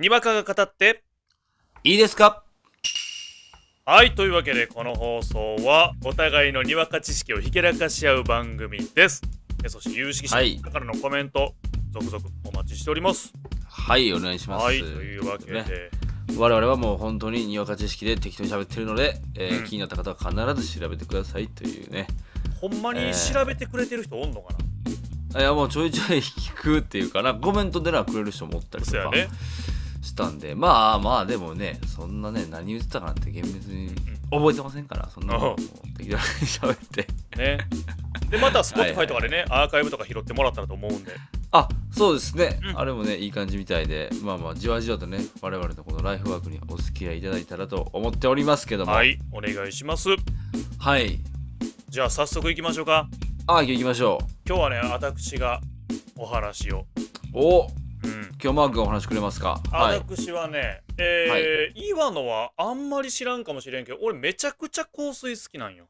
にわかが語っていいですかはいというわけでこの放送はお互いのにわか知識をひけらかし合う番組ですそして有識者のからのコメント、はい、続々お待ちしておりますはいお願いしますはいというわけで、ね、我々はもう本当ににわか知識で適当に喋ってるので、えー、うん、気になった方は必ず調べてくださいというねほんまに調べてくれてる人おんのかな、えー、いやもうちょいちょい聞くっていうかなコメントでなくれる人もおったりとか、ね、したんでまあまあでもねそんなね何言ってたかなって厳密に覚えてませんからそんなの適当に喋ってねでまた Spotify とかでね、はいはい、アーカイブとか拾ってもらったらと思うんであそうですね、うん、あれもねいい感じみたいでまあまあじわじわとね我々のこのライフワークにお付き合いいただいたらと思っておりますけどもはいお願いしますはいじゃあ早速いきましょうかああ行きましょう今日はね私がお話をお今日マークがお話くれますか私はね、えー岩野はあんまり知らんかもしれんけど俺めちゃくちゃ香水好きなんよ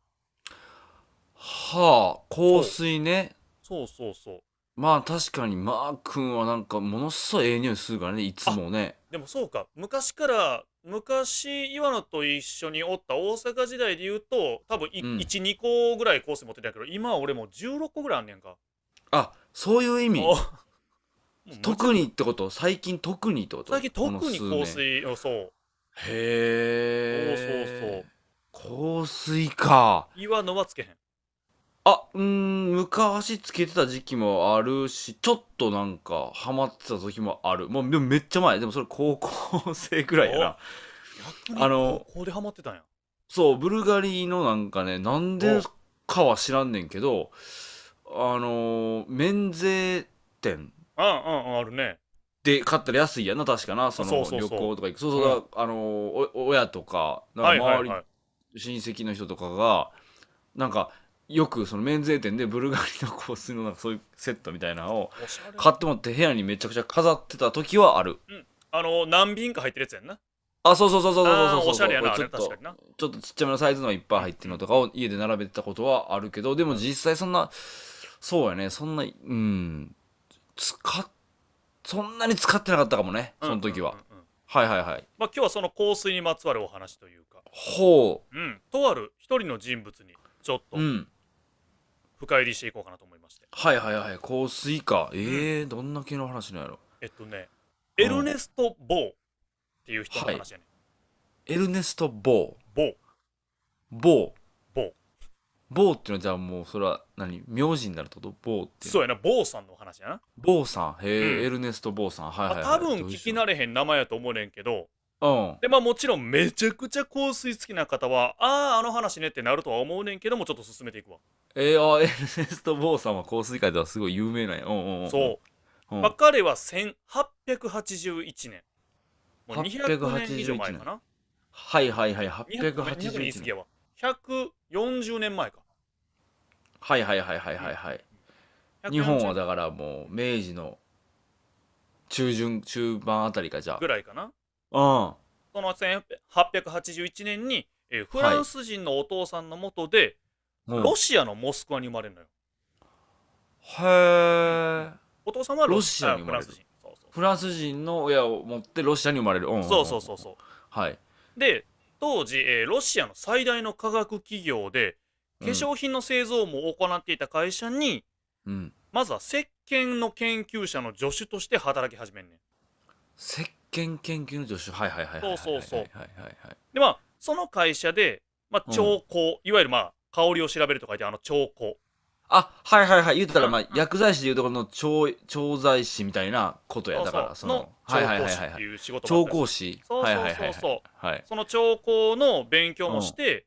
はあ香水ねそうそうそうまあ確かにマー君はなんかものすごいええ匂いするからねいつもねでもそうか昔から昔岩野と一緒におった大阪時代で言うと多分、うん、12個ぐらい香水持ってたけど今俺も16個ぐらいあんねんかあそういう意味特にってこと最近特にってこと最近特に香水をそうへえそうそう香水か岩野はつけへんあうん昔つけてた時期もあるしちょっとなんかハマってた時もあるもうでもめっちゃ前でもそれ高校生くらいやなあのここでハマってたんやそうブルガリのなんかねなんでかは知らんねんけどあの免税店うんうん、あるね。で、買ったら安いやな、確かな、その旅行とか行く。そうそうだ、うん、あのお、親とか、か周り、親戚の人とかが、なんか、よくその免税店でブルガリの香水のなんかそういうセットみたいなのを買ってもって部屋にめちゃくちゃ飾ってた時はある、うん、あの何瓶か入ってるやつやんなあそうそうそうそうそうそうそうおしゃれやなちょっとちょっとちっちゃめのサイズのいっぱい入ってるのとかを家で並べてたことはあるけどでも実際そんな、そうやねそんなうん使っそんなに使ってなかったかもねその時は、はいはいはいまあ、今日はその香水にまつわるお話というかほう、うん、とある一人の人物にちょっと深入りしていこうかなと思いまして、はいはいはい香水かええーうん、どんな系の話なんやろえっとねエルネスト・ボーっていう人の話やね、はい、エルネスト・ボーボーボーっていうのはじゃあもうそれは何名字になるってこと坊ってそうやな坊さんのお話やなーさんへえ、うんエルネストーさんはいはい、はい多分聞き慣れへん名前やと思うねんけどうんでまあもちろんめちゃくちゃ香水好きな方はあああの話ねってなるとは思うねんけどもちょっと進めていくわ、えー、あエルネストーさんは香水界ではすごい有名なんやうんうんうんそうう、んまあ、彼は1881年もう200年以上前かなはいはいはい881年140年前か。はいはいはいはいはいはい。日本はだからもう明治の中旬中盤あたりかじゃあ。ぐらいかな。うん。その1881年に、えフランス人のお父さんのもとで、はい、ロシアのモスクワに生まれるのよ。へえ。お父さんはロシアに生まれる。フランス人の親を持ってロシアに生まれる。うん、そうそうそうそう。はい。で当時、えー、ロシアの最大の化学企業で化粧品の製造も行っていた会社に、うん、まずは石鹸の研究者の助手として働き始めんねん石鹸研究の助手はいはいはいそうそうそうでまあその会社で、まあ、調香、うん、いわゆるまあ香りを調べると書いてあの調香あ、はいはいはい。言ったら、まあ、薬剤師でいうところの調、調剤師みたいなことや。だから、その、はいはいはいはい。調香師そうそうそうそはい。その調香の勉強もして、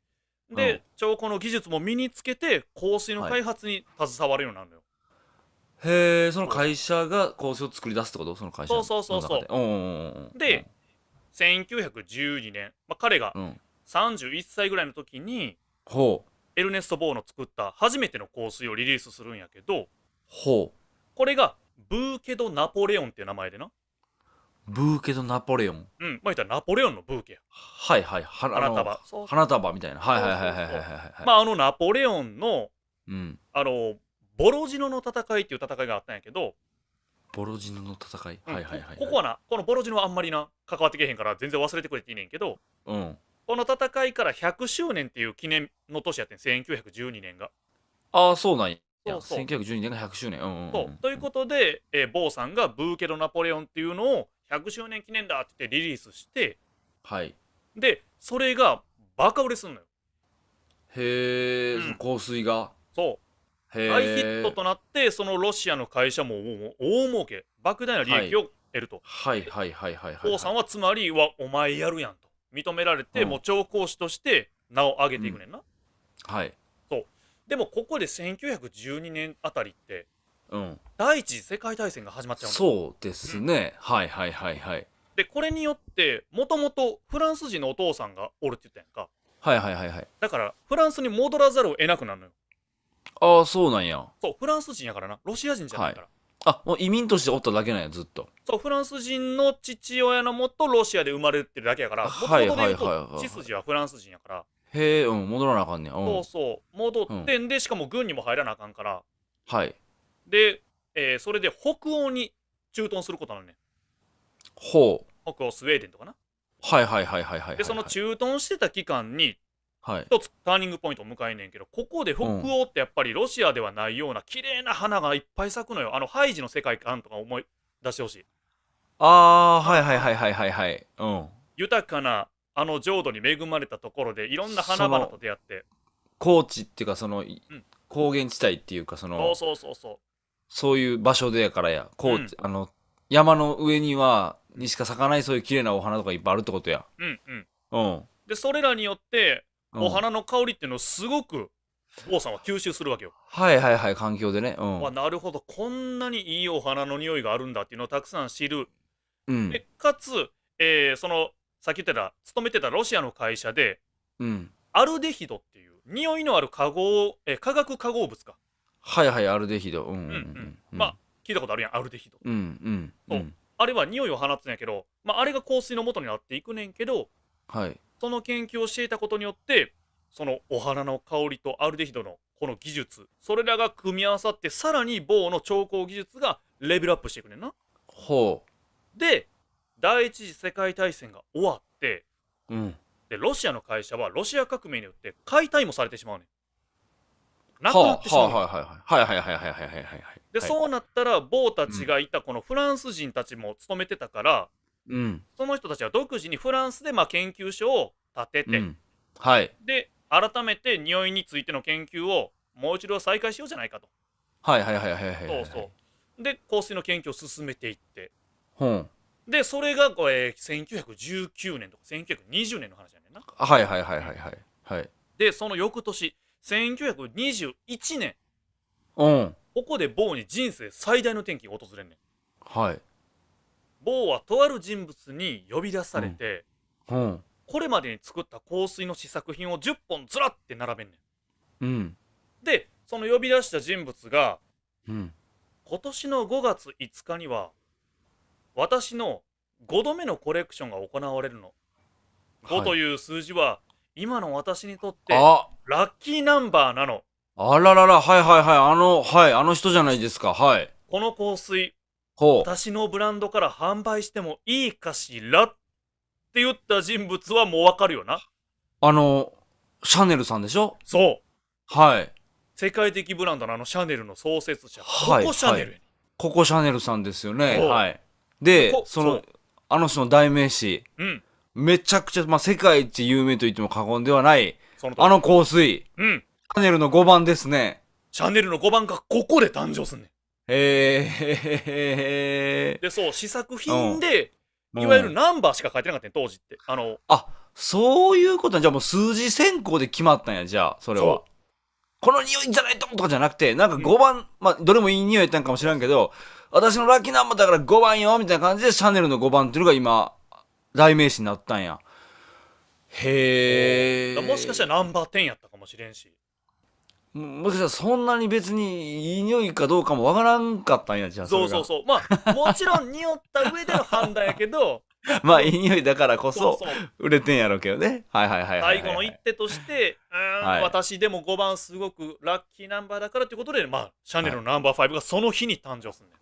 で、調香の技術も身につけて、香水の開発に携わるようになるのよ。へえ、その会社が香水を作り出すってことその会社そうそうそうそう。で、1912年、まあ、彼が31歳ぐらいの時に、ほう。エルネスト・ボーの作った初めての香水をリリースするんやけどほうこれがブーケ・ド・ナポレオンっていう名前でなブーケ・ド・ナポレオンうんまあ言ったらナポレオンのブーケやはいはい花花束そう花束みたいなはいはいはいはいはいはいまああのナポレオンの、うん、あのボロジノの戦いっていう戦いがあったんやけど、ボロジノの戦い、うんはいはいはいここはなこのボロジノはあんまりな関わってけへんから全然忘れてくれていいねんけどうんこの戦いから100周年っていう記念の年やってん1912年が。ああそうなんや。そうそう1912年が100周年。うんうんうん、そうということで、えー、坊さんがブーケド・ナポレオンっていうのを100周年記念だってリリースして、はい、でそれがバカ売れすんのよ。へえ、うん、香水が。そう。大ヒットとなってそのロシアの会社も大儲け莫大な利益を得ると。はい、はい、はいはいはいはい、はい。坊さんはつまりはお前やるやんと。認められて、うんもう調香師として名を上げていくねんな、はい。でもここで1912年あたりってうん。第一次世界大戦が始まっちゃうそうですね。はいはいはいはい。でこれによってもともとフランス人のお父さんがおるって言ったやんかはいはいはいはい。だからフランスに戻らざるを得なくなるのよああ、そうなんや。そうフランス人やからなロシア人じゃないから、あ、もう移民としておっただけなんや、ずっと。そう、フランス人の父親のもとロシアで生まれてるだけやから、もととで言うと血筋はフランス人やから。へえ、うん、戻らなあかんねん。そうそう、戻ってんで、しかも軍にも入らなあかんから。はい。で、えー、それで北欧に駐屯することなのね。ほう。北欧スウェーデンとかな。はいはいはいはいはい、はい、で、その駐屯してた期間にはい。一つターニングポイントを迎えねんけどここで北欧ってやっぱりロシアではないような綺麗な花がいっぱい咲くのよあのハイジの世界観とか思い出してほしいああはいはいはいはいはいはい。うん。豊かなあの浄土に恵まれたところでいろんな花々と出会って、高地っていうか、その、うん、高原地帯っていうか、そそうの、そうそうそそういう場所でやからや、う高んあの、山の上には、にしか咲かないそういう綺麗なお花とかいっぱいあるってことや。うんうんうん。でそれらによってお花の香りっていうのをすごく王さんは吸収するわけよ。はいはいはい環境でね、うん、まあ、なるほどこんなにいいお花の匂いがあるんだっていうのをたくさん知る。うん、かつ、えー、そのさっき言ってた勤めてたロシアの会社で、うん、アルデヒドっていう匂いのある化合、えー、化学化合物か。はいはいアルデヒド。うんうんうん、うん、まあ聞いたことあるやんアルデヒド。うんうん、うん、あれは匂いを放つんやけど、まあ、あれが香水の元になっていくねんけど、はい、その研究をしていたことによってそのお花の香りとアルデヒドのこの技術それらが組み合わさってさらに棒の調光技術がレベルアップしていくねんな。ほうで第一次世界大戦が終わって、うん、でロシアの会社はロシア革命によって解体もされてしまうねん。なくなってしまう、ねはあ、はいはいはいはいはいはいはいはいはい。で、はい、そうなったら棒たちがいたこのフランス人たちも勤めてたから、うん、その人たちは独自にフランスでまあ研究所を建てて、うん、はい、で改めて匂いについての研究をもう一度再開しようじゃないかと。はいはいはいはいはい、はい、そうそうで香水の研究を進めていって、ん、でそれがこれ1919年とか1920年の話やねんなはいはいはいはいはいはいでその翌年1921年、うん、ここでボに人生最大の転機が訪れんねんはいボはとある人物に呼び出されて、うんうんこれまでに作った香水の試作品を10本ずらって並べんねん。うん、でその呼び出した人物が、うん、今年の5月5日には私の5度目のコレクションが行われるの。5という数字は今の私にとってラッキーナンバーなの。あららら、はいはいはい、あの、はい、あの人じゃないですか、はい。この香水、ほう。私のブランドから販売してもいいかしらって言った人物はもうわかるよな。あの、シャネルさんでしょそう。はい。世界的ブランドのあのシャネルの創設者、はいここシャネルやここシャネルさんですよね。はい。でそのあの人の代名詞、うん。めちゃくちゃ、まあ、世界一有名と言っても過言ではない、そのあの香水、うん。シャネルの5番ですね。シャネルの5番がここで誕生すんねん。へえ。で、そう、試作品で、いわゆるナンバーしか書いてなかったね、当時って。あの。あ、そういうことじゃあもう数字選考で決まったんや、じゃあ、それは。この匂いじゃないととかじゃなくて、なんか5番、うん、まあ、どれもいい匂いやったんかもしれんけど、私のラッキーナンバーだから5番よ、みたいな感じでシャネルの5番っていうのが今、代名詞になったんや。へえ。もしかしたらナンバー10やったかもしれんし。もしかしたらそんなに別にいい匂いかどうかもわからんかったんやじゃあそうそうそうまあもちろん匂った上での判断やけど まあいい匂いだからこそ売れてんやろうけどねはいはいはい、はい、最後の一手としてうん、はい、私でも5番すごくラッキーナンバーだからということでまあシャネルのナンバー5がその日に誕生するね、はい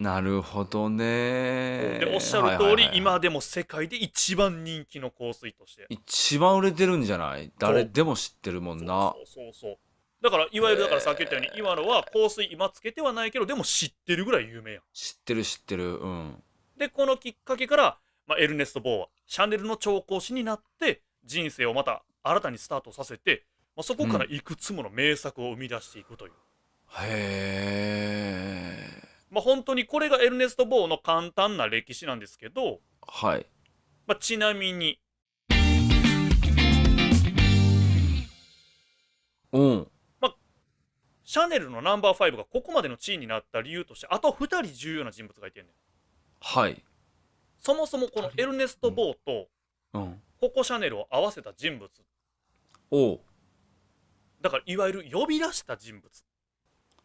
なるほどねでおっしゃる通り、はいはいはい、今でも世界で一番人気の香水として一番売れてるんじゃない誰でも知ってるもんなそうそうそうだからいわゆるだからさっき言ったように、今のは香水今つけてはないけどでも知ってるぐらい有名やん知ってる知ってるうんでこのきっかけから、まあ、エルネスト・ボーはシャネルの調香師になって人生をまた新たにスタートさせて、まあ、そこからいくつもの名作を生み出していくという、へえまあ、本当にこれがエルネスト・ボーの簡単な歴史なんですけど、はいまあ、ちなみにうんシャネルのナンバー5がここまでの地位になった理由としてあと2人重要な人物がいてんねんはいそもそもこのエルネスト・ボーとうんココ・シャネルを合わせた人物おだからいわゆる呼び出した人物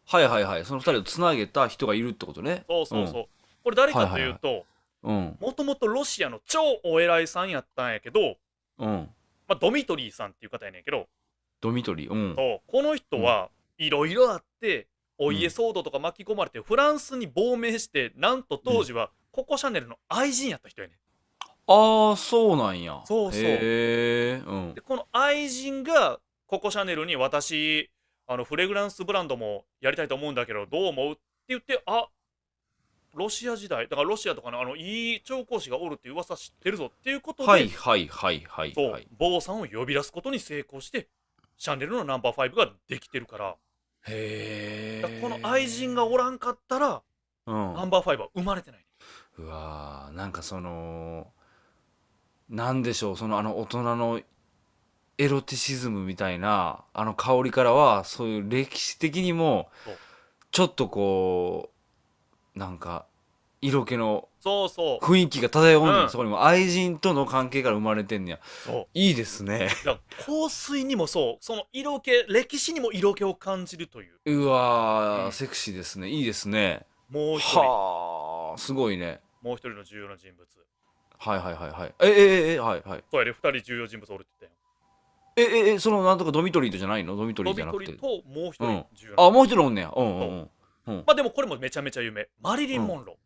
はいはいはいその二人をつなげた人がいるってことねそうそうそう、これ誰かというとうんもともとロシアの超お偉いさんやったんやけど、うんまあ、ドミトリーさんっていう方やねんけどドミトリーうんそうこの人はいろいろあってお家騒動とか巻き込まれて、フランスに亡命してなんと当時はココ・シャネルの愛人やった人やねん。ああそうなんやそうそう、へえ、うん、でこの愛人がココ・シャネルに私あのフレグランスブランドもやりたいと思うんだけどどう思うって言ってあロシア時代だからロシアとかのあのいい調香師がおるって噂知ってるぞっていうことで、はいはいはいはいそう坊さんを呼び出すことに成功してシャネルのナンバー5ができてるからへえこの愛人がおらんかったら、うん、ナンバーファイブは生まれてないうわーなんかそのなんでしょうそのあの大人のエロティシズムみたいなあの香りからはそういう歴史的にもちょっとこうなんか色気のそうそう雰囲気が漂うねん、うんそこにも愛人との関係から生まれてんねやそういいですね香水にもそうその色気歴史にも色気を感じるといううわー、うんセクシーですねいいですねもう一人はあすごいねもう一人の重要な人物はいはいはいはいええええはいはいそうやで二人重要人物おるって言っえええそのなんとかドミトリーじゃないのドミトリーじゃなロくビトてリともう一人重要な人物あもう一人おんねやうんうんうんまあでもこれもめちゃめちゃ有名マリリン・モンロー、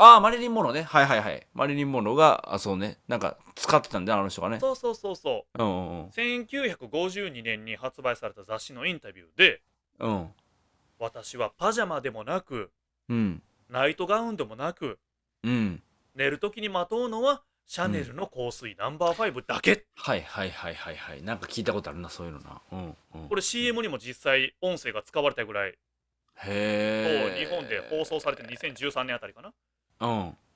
ああ、マリリン・モロね。はいはいはい。マリリン・モロが、あ、そうね。なんか、使ってたんで、あの人がね。そうそうそうそう。うん1952年に発売された雑誌のインタビューで、うん、私はパジャマでもなく、うん、ナイトガウンでもなく、うん、寝る時にまとうのは、シャネルの香水ナンバー5だけ、うん、はいはいはいはいはい。なんか聞いたことあるな、そういうのな。うんうん、これ CM にも実際、音声が使われたぐらい、へえ。日本で放送されて2013年あたりかな。うん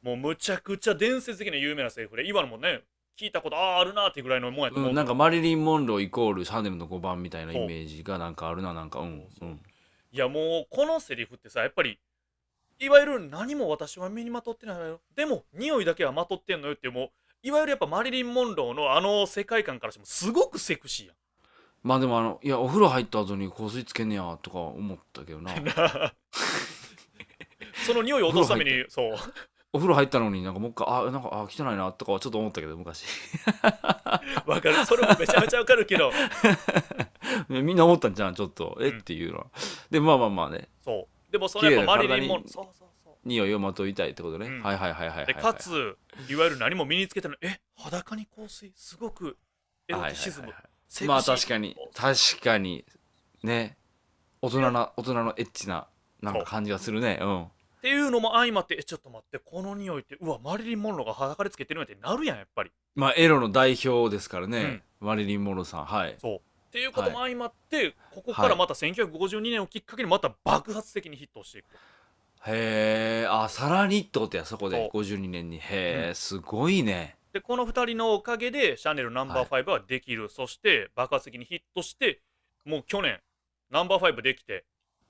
もうむちゃくちゃ伝説的な有名なセリフで今のもね聞いたことあるなってぐらいのもんやと思う、うん、なんかマリリン・モンローイコールシャネルの5番みたいなイメージがなんかあるななんかうんうんいやもうこのセリフってさやっぱりいわゆる何も私は身にまとってないのよでも匂いだけはまとってんのよってもういわゆるやっぱマリリン・モンローのあの世界観からしてもすごくセクシーやんまあでもあのいやお風呂入った後に香水つけんねやとか思ったけどなその匂いを落とすためにそうお風呂入ったのになんかもう一回あなんかあ汚いなとかはちょっと思ったけど昔 わかるそれもめちゃめちゃわかるけどみんな思ったんじゃんちょっとえ、うん、っていうのはでまあまあまあねそうでもそれやっぱリリンもそうそうそう匂いをまといたいってことね、うん、はいはいはいはい、はい、かついわゆる何も身につけたのえ裸に香水すごくエロティシズム、はいはいはいはい、まあ確かに確かにね大人な大人のエッチななんか感じがするねうんっていうのも相まってえちょっと待ってこの匂いってうわマリリン・モンローが裸でつけてるんやってなるやんやっぱりまあエロの代表ですからね、うん、マリリン・モンローさんはいそうっていうことも相まって、はい、ここからまた1952年をきっかけにまた爆発的にヒットしていくへえあさらにってこやそこで52年にへえ、うん、すごいねでこの2人のおかげでシャネルナンバー5はできる、はい、そして爆発的にヒットしてもう去年ナンバー5できて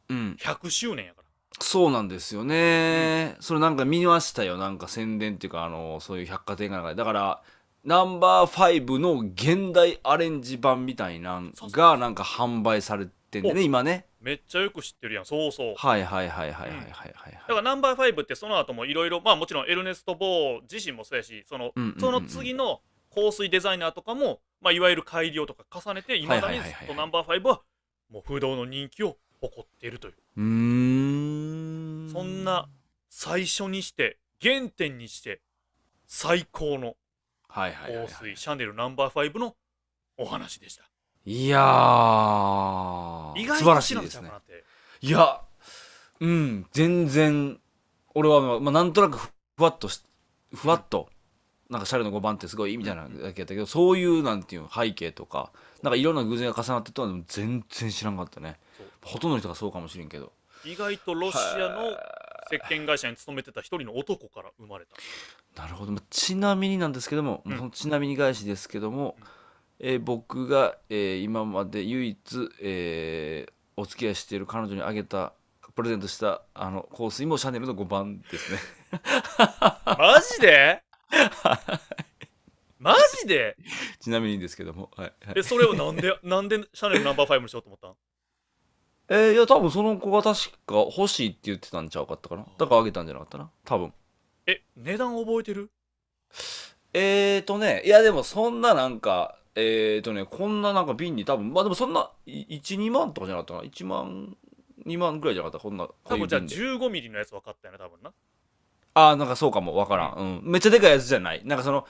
100周年やから、そうなんですよね、うん、それなんか見ましたよなんか宣伝っていうかあのそういう百貨店がなんかだからナンバーファイブの現代アレンジ版みたいなんがなんか販売されてんでね今ねめっちゃよく知ってるやんそうそうはいはいはいはいはいはいはい、うん、だからナンバーファイブってその後もいろいろまあもちろんエルネスト・ボー自身もそうやしその,、その次の香水デザイナーとかも、まあ、いわゆる改良とか重ねていまだにずっとナンバーファイブはもう不動の人気を誇っているというそんな最初にして原点にして最高の香水シャネルナンバーファイブのお話でしたいやー意外と知らんちゃうね、いやうん全然俺は、まあ、なんとなくふわっとふわっと、なんかシャレの5番ってすごいみたいなだけやったけど、うん、そういうなんていう背景とかなんかいろんな偶然が重なってたの全然知らんかったねほとんどの人がそうかもしれんけど意外とロシアの石鹸会社に勤めてた一人の男から生まれたなるほどちなみになんですけども、うん、ちなみに返しですけども、うん、えー、僕が、えー、今まで唯一、えー、お付き合いしている彼女にあげたプレゼントしたあの香水もシャネルの5番ですねマジで マジでちなみにですけども、はい、はい、えそれをなんでなんでシャネルナンバー5にしようと思ったのえー、いや、多分その子が確か欲しいって言ってたんちゃうかったかな。だからあげたんじゃなかったな。多分。え、値段覚えてるえーとね、いやでもそんななんか、えーとね、こんななんか瓶に多分、まあでもそんな、1、2万とかじゃなかったかな。1万、2万ぐらいじゃなかった。こんな。多分じゃあ15ミリのやつ分かったよね、多分な。ああ、なんかそうかも。分からん。うん。めっちゃでかいやつじゃない。なんかその、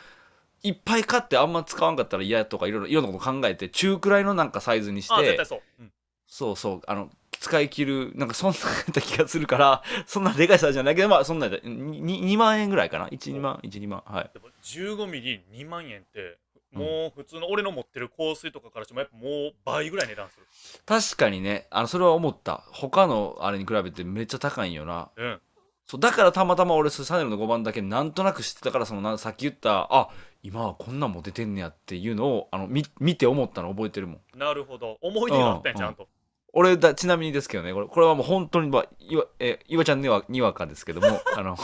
いっぱい買ってあんま使わんかったら嫌とかいろいろ、いろんなこと考えて、中くらいのなんかサイズにして。あ、絶対そう。うんそうそうあの使い切るなんかそんなった気がするから そんなでかいサイズじゃないけどまあそんな 2, 2万円ぐらいかな12万12万はい15ミリ2万円ってもう普通の俺の持ってる香水とかからしてもやっぱもう倍ぐらい値段する確かにねあのそれは思った他のあれに比べてめっちゃ高いんよな、うん、そうだからたまたま俺サネルの5番だけなんとなく知ってたからそのさっき言ったあ今はこんなんも出てんねやっていうのをあの見見て思ったの覚えてるもんなるほど思い出があったんや、うん、ちゃんと、うん俺だ、ちなみにですけどね、これこれはもう本当に、岩、いわ、え、いわちゃんには、にわかですけども、あの、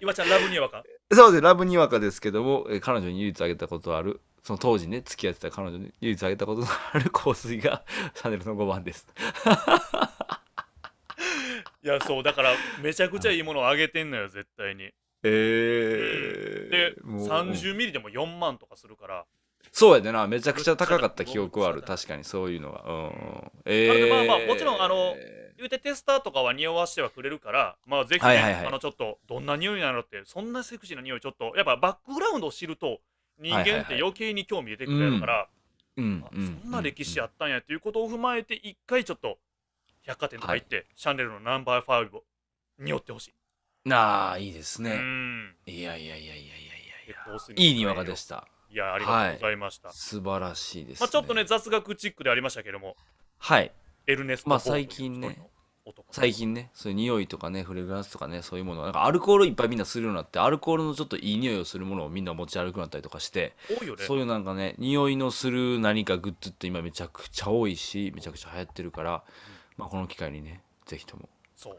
いわちゃんラブにわかそうです、ラブにわかですけども、え彼女に唯一あげたことある、その当時ね、付き合ってた彼女に唯一あげたことのある 香水が、シャネルの5番です。いや、そう、だから、めちゃくちゃいいものをあげてんのよ、絶対に。ええー。で、30ミリでも4万とかするから。そうやでなめちゃくちゃ高かった記憶はある確かにそういうのは、うんえー、まあまあもちろんあの言うてテスターとかは匂わしてはくれるからまあぜひ、ねはいはい、あのちょっとどんな匂いなのってそんなセクシーな匂いちょっとやっぱバックグラウンドを知ると人間って余計に興味出てくれるから、うん、そんな歴史あったんやということを踏まえて一回ちょっと百貨店とか行って、はい、シャンデルのナンバー5を匂ってほしいなあいいですねいやいやいやいやいやいやいい庭がでしたいや、ありがとうございました。素晴らしいです、ね。まあ、ちょっとね、雑学チックでありましたけども、はい。エルネスト・まあ、最近ね、最近ね、そういう匂いとかね、フレグランスとかね、そういうもの、なんかアルコールいっぱいみんなするようになって、アルコールのちょっといい匂いをするものをみんな持ち歩くようになったりとかして、多いよね。そういうなんかね、匂いのする何かグッズって今めちゃくちゃ多いし、めちゃくちゃ流行ってるから、まあ、この機会にね、ぜひともそう。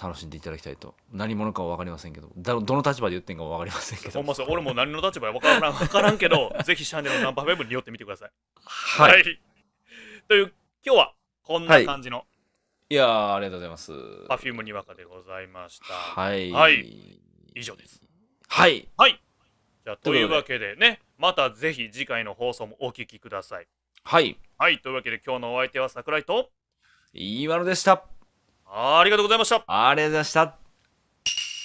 楽しんでいただきたいと何者かは分かりませんけどどの立場で言ってんかも分かりませんけどほんまそう俺も何の立場や分からん分 からんけどぜひシャネルのナンバーウェブに寄ってみてくださいはい、はい、という今日はこんな感じの、はい、いやありがとうございますパフュームにわかでございましたはい、はい、以上ですはいはいじゃあというわけでねまたぜひ次回の放送もお聞きくださいはいはいというわけで今日のお相手は櫻井とものでしたありがとうございました。ありがとうございました。